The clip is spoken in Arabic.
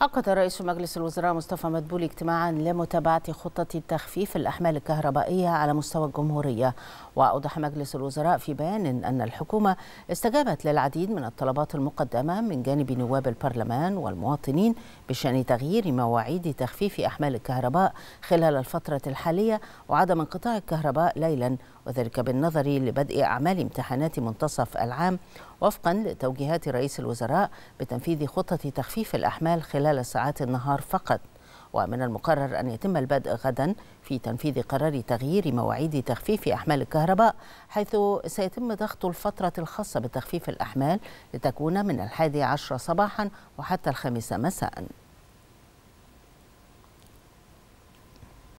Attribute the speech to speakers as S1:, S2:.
S1: عقد رئيس مجلس الوزراء مصطفى مدبولي اجتماعا لمتابعة خطة تخفيف الأحمال الكهربائية على مستوى الجمهورية وأوضح مجلس الوزراء في بيان أن الحكومة استجابت للعديد من الطلبات المقدمة من جانب نواب البرلمان والمواطنين بشأن تغيير مواعيد تخفيف أحمال الكهرباء خلال الفترة الحالية وعدم انقطاع الكهرباء ليلا وذلك بالنظر لبدء أعمال امتحانات منتصف العام وفقا لتوجيهات رئيس الوزراء بتنفيذ خطة تخفيف الأحمال خلال خلال ساعات النهار فقط ومن المقرر أن يتم البدء غدا في تنفيذ قرار تغيير مواعيد تخفيف أحمال الكهرباء حيث سيتم ضغط الفترة الخاصة بتخفيف الأحمال لتكون من الحادي عشر صباحا وحتى الخامسة مساءً